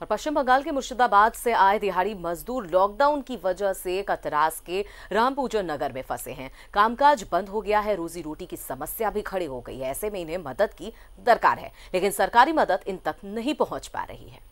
और पश्चिम बंगाल के मुर्शिदाबाद से आए दिहाड़ी मजदूर लॉकडाउन की वजह से कतरास के रामपूजन नगर में फंसे हैं कामकाज बंद हो गया है रोजी रोटी की समस्या भी खड़ी हो गई है ऐसे में इन्हें मदद की दरकार है लेकिन सरकारी मदद इन तक नहीं पहुंच पा रही है